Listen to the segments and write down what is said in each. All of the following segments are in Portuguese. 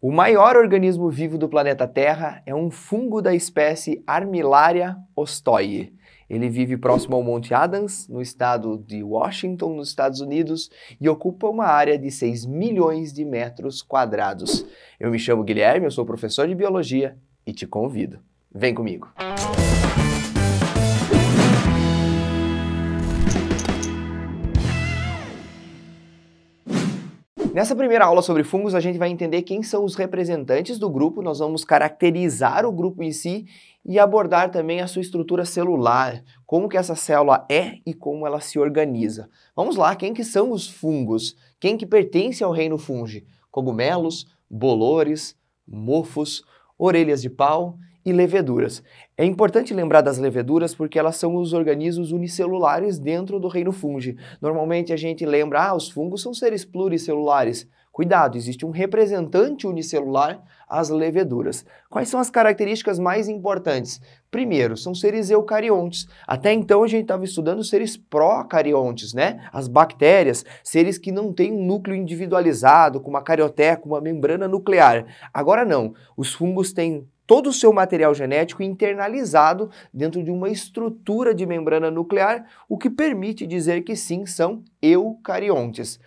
O maior organismo vivo do planeta Terra é um fungo da espécie Armillaria ostoi. Ele vive próximo ao Monte Adams, no estado de Washington, nos Estados Unidos, e ocupa uma área de 6 milhões de metros quadrados. Eu me chamo Guilherme, eu sou professor de biologia e te convido. Vem comigo. Música Nessa primeira aula sobre fungos, a gente vai entender quem são os representantes do grupo, nós vamos caracterizar o grupo em si e abordar também a sua estrutura celular, como que essa célula é e como ela se organiza. Vamos lá, quem que são os fungos? Quem que pertence ao reino fungi? Cogumelos, bolores, mofos, orelhas de pau, e leveduras. É importante lembrar das leveduras porque elas são os organismos unicelulares dentro do reino fungi. Normalmente a gente lembra, ah, os fungos são seres pluricelulares. Cuidado, existe um representante unicelular as leveduras. Quais são as características mais importantes? Primeiro, são seres eucariontes. Até então a gente estava estudando seres procariontes, né? As bactérias, seres que não têm um núcleo individualizado, com uma carioteca, uma membrana nuclear. Agora não. Os fungos têm todo o seu material genético internalizado dentro de uma estrutura de membrana nuclear, o que permite dizer que sim, são eucariontes.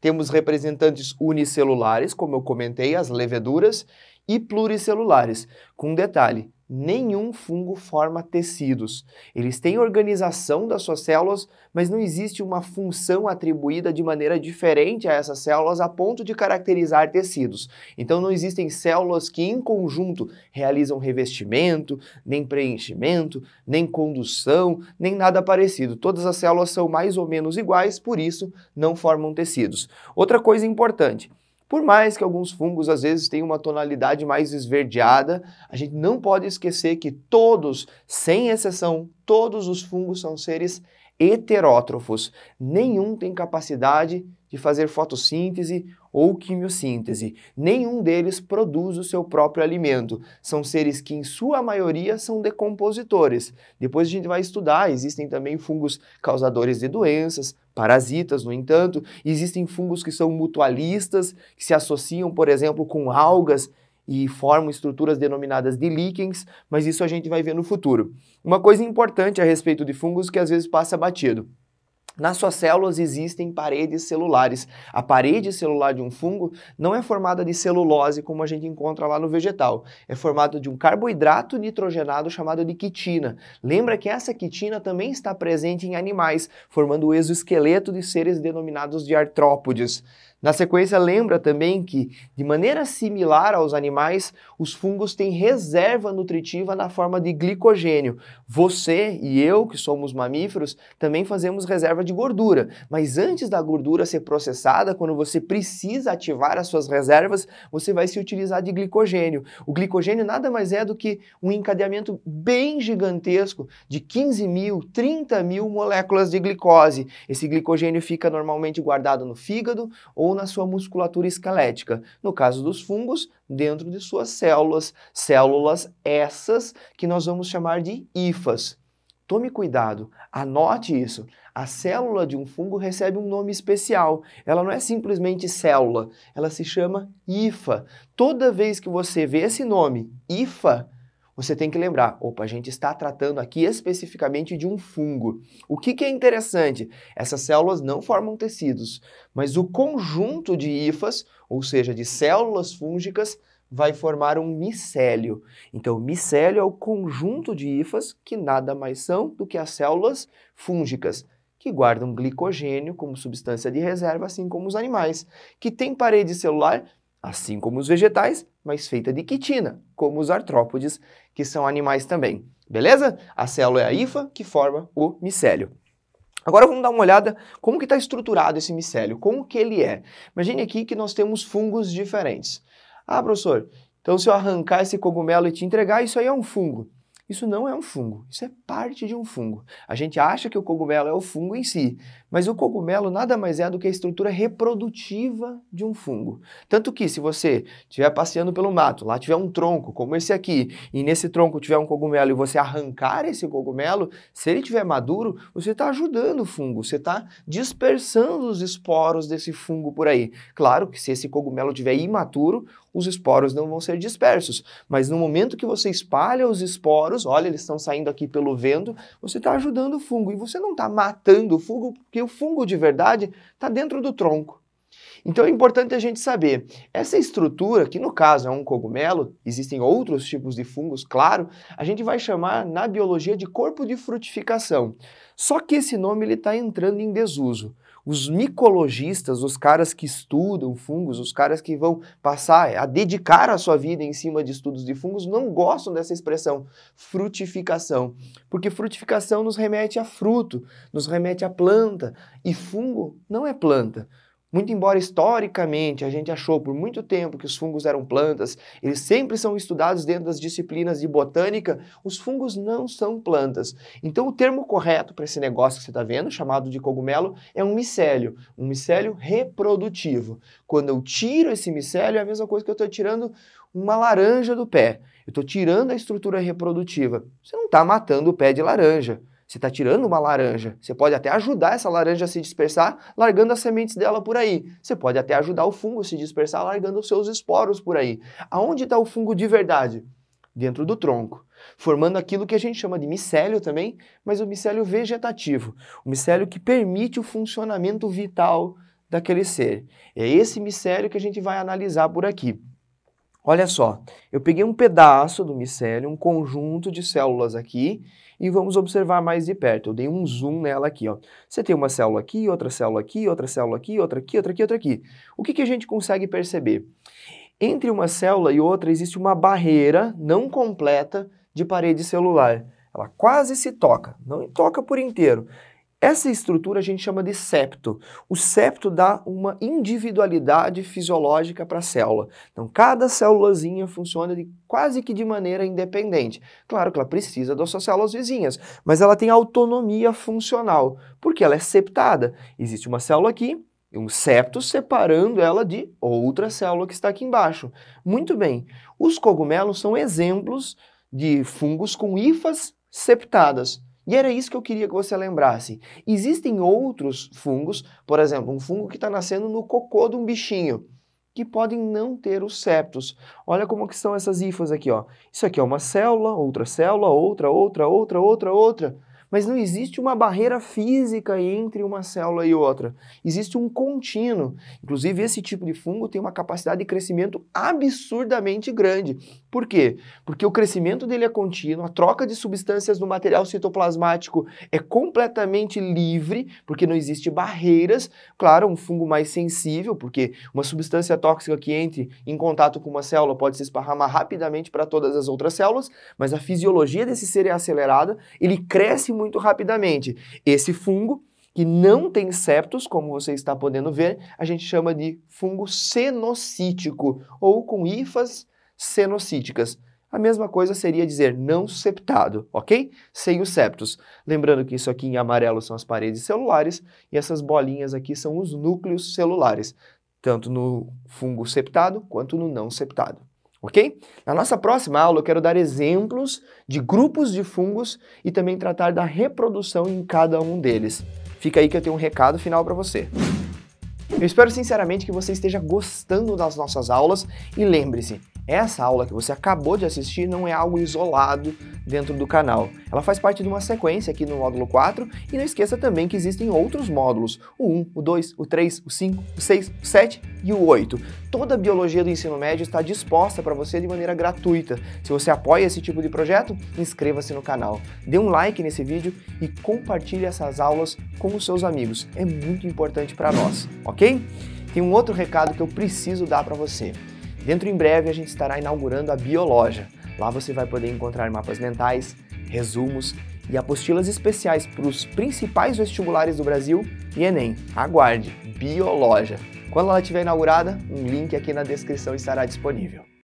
Temos representantes unicelulares, como eu comentei, as leveduras, e pluricelulares. Com um detalhe, nenhum fungo forma tecidos. Eles têm organização das suas células, mas não existe uma função atribuída de maneira diferente a essas células a ponto de caracterizar tecidos. Então não existem células que em conjunto realizam revestimento, nem preenchimento, nem condução, nem nada parecido. Todas as células são mais ou menos iguais, por isso não formam tecidos. Outra coisa importante, por mais que alguns fungos às vezes tenham uma tonalidade mais esverdeada, a gente não pode esquecer que todos, sem exceção, todos os fungos são seres heterótrofos. Nenhum tem capacidade de fazer fotossíntese ou quimiossíntese. Nenhum deles produz o seu próprio alimento. São seres que, em sua maioria, são decompositores. Depois a gente vai estudar, existem também fungos causadores de doenças, parasitas, no entanto, existem fungos que são mutualistas, que se associam, por exemplo, com algas e formam estruturas denominadas de líquens, mas isso a gente vai ver no futuro. Uma coisa importante a respeito de fungos que às vezes passa batido. Nas suas células existem paredes celulares. A parede celular de um fungo não é formada de celulose como a gente encontra lá no vegetal. É formada de um carboidrato nitrogenado chamado de quitina. Lembra que essa quitina também está presente em animais, formando o exoesqueleto de seres denominados de artrópodes. Na sequência, lembra também que, de maneira similar aos animais, os fungos têm reserva nutritiva na forma de glicogênio. Você e eu, que somos mamíferos, também fazemos reserva de gordura. Mas antes da gordura ser processada, quando você precisa ativar as suas reservas, você vai se utilizar de glicogênio. O glicogênio nada mais é do que um encadeamento bem gigantesco de 15 mil, 30 mil moléculas de glicose. Esse glicogênio fica normalmente guardado no fígado ou ou na sua musculatura esquelética. No caso dos fungos, dentro de suas células, células essas que nós vamos chamar de hifas. Tome cuidado, anote isso. A célula de um fungo recebe um nome especial. Ela não é simplesmente célula, ela se chama hifa. Toda vez que você vê esse nome, hifa, você tem que lembrar, opa, a gente está tratando aqui especificamente de um fungo. O que, que é interessante? Essas células não formam tecidos, mas o conjunto de hifas, ou seja, de células fúngicas, vai formar um micélio. Então, micélio é o conjunto de hifas que nada mais são do que as células fúngicas, que guardam glicogênio como substância de reserva, assim como os animais, que têm parede celular, assim como os vegetais, mas feita de quitina, como os artrópodes, que são animais também. Beleza? A célula é a hifa que forma o micélio. Agora vamos dar uma olhada como que está estruturado esse micélio, como que ele é. Imagine aqui que nós temos fungos diferentes. Ah, professor, então se eu arrancar esse cogumelo e te entregar, isso aí é um fungo. Isso não é um fungo, isso é parte de um fungo. A gente acha que o cogumelo é o fungo em si, mas o cogumelo nada mais é do que a estrutura reprodutiva de um fungo. Tanto que se você estiver passeando pelo mato, lá tiver um tronco, como esse aqui, e nesse tronco tiver um cogumelo e você arrancar esse cogumelo, se ele tiver maduro, você está ajudando o fungo, você está dispersando os esporos desse fungo por aí. Claro que se esse cogumelo tiver imaturo, os esporos não vão ser dispersos. Mas no momento que você espalha os esporos, olha, eles estão saindo aqui pelo vento, você está ajudando o fungo. E você não está matando o fungo, porque o fungo de verdade está dentro do tronco. Então é importante a gente saber, essa estrutura, que no caso é um cogumelo, existem outros tipos de fungos, claro, a gente vai chamar na biologia de corpo de frutificação. Só que esse nome está entrando em desuso. Os micologistas, os caras que estudam fungos, os caras que vão passar a dedicar a sua vida em cima de estudos de fungos, não gostam dessa expressão frutificação, porque frutificação nos remete a fruto, nos remete a planta, e fungo não é planta. Muito embora historicamente a gente achou por muito tempo que os fungos eram plantas, eles sempre são estudados dentro das disciplinas de botânica, os fungos não são plantas. Então o termo correto para esse negócio que você está vendo, chamado de cogumelo, é um micélio, um micélio reprodutivo. Quando eu tiro esse micélio, é a mesma coisa que eu estou tirando uma laranja do pé. Eu estou tirando a estrutura reprodutiva. Você não está matando o pé de laranja. Você está tirando uma laranja. Você pode até ajudar essa laranja a se dispersar largando as sementes dela por aí. Você pode até ajudar o fungo a se dispersar largando os seus esporos por aí. Aonde está o fungo de verdade? Dentro do tronco, formando aquilo que a gente chama de micélio também, mas o micélio vegetativo, o micélio que permite o funcionamento vital daquele ser. É esse micélio que a gente vai analisar por aqui. Olha só, eu peguei um pedaço do micélio, um conjunto de células aqui, e vamos observar mais de perto. Eu dei um zoom nela aqui, ó. Você tem uma célula aqui, outra célula aqui, outra célula aqui, outra aqui, outra aqui, outra aqui. O que, que a gente consegue perceber? Entre uma célula e outra existe uma barreira não completa de parede celular. Ela quase se toca, não toca por inteiro. Essa estrutura a gente chama de septo. O septo dá uma individualidade fisiológica para a célula. Então, cada célulazinha funciona de, quase que de maneira independente. Claro que ela precisa das suas células vizinhas, mas ela tem autonomia funcional, porque ela é septada. Existe uma célula aqui, e um septo separando ela de outra célula que está aqui embaixo. Muito bem, os cogumelos são exemplos de fungos com hifas septadas. E era isso que eu queria que você lembrasse. Existem outros fungos, por exemplo, um fungo que está nascendo no cocô de um bichinho, que podem não ter os septos. Olha como que são essas hifas aqui, ó. Isso aqui é uma célula, outra célula, outra, outra, outra, outra, outra. Mas não existe uma barreira física entre uma célula e outra. Existe um contínuo. Inclusive, esse tipo de fungo tem uma capacidade de crescimento absurdamente grande. Por quê? Porque o crescimento dele é contínuo, a troca de substâncias no material citoplasmático é completamente livre, porque não existe barreiras. Claro, um fungo mais sensível, porque uma substância tóxica que entre em contato com uma célula pode se esparramar rapidamente para todas as outras células, mas a fisiologia desse ser é acelerada, ele cresce muito rapidamente. Esse fungo, que não tem septos, como você está podendo ver, a gente chama de fungo senocítico, ou com hifas senocíticas. A mesma coisa seria dizer não septado, ok? Sem os septos. Lembrando que isso aqui em amarelo são as paredes celulares e essas bolinhas aqui são os núcleos celulares, tanto no fungo septado quanto no não septado. Ok? Na nossa próxima aula, eu quero dar exemplos de grupos de fungos e também tratar da reprodução em cada um deles. Fica aí que eu tenho um recado final para você. Eu espero sinceramente que você esteja gostando das nossas aulas e lembre-se, essa aula que você acabou de assistir não é algo isolado dentro do canal. Ela faz parte de uma sequência aqui no módulo 4 e não esqueça também que existem outros módulos, o 1, o 2, o 3, o 5, o 6, o 7 e o 8. Toda a biologia do ensino médio está disposta para você de maneira gratuita. Se você apoia esse tipo de projeto, inscreva-se no canal. Dê um like nesse vídeo e compartilhe essas aulas com os seus amigos. É muito importante para nós, ok? Tem um outro recado que eu preciso dar para você. Dentro em breve a gente estará inaugurando a Bioloja. Lá você vai poder encontrar mapas mentais, resumos e apostilas especiais para os principais vestibulares do Brasil e Enem. Aguarde, Bioloja. Quando ela estiver inaugurada, um link aqui na descrição estará disponível.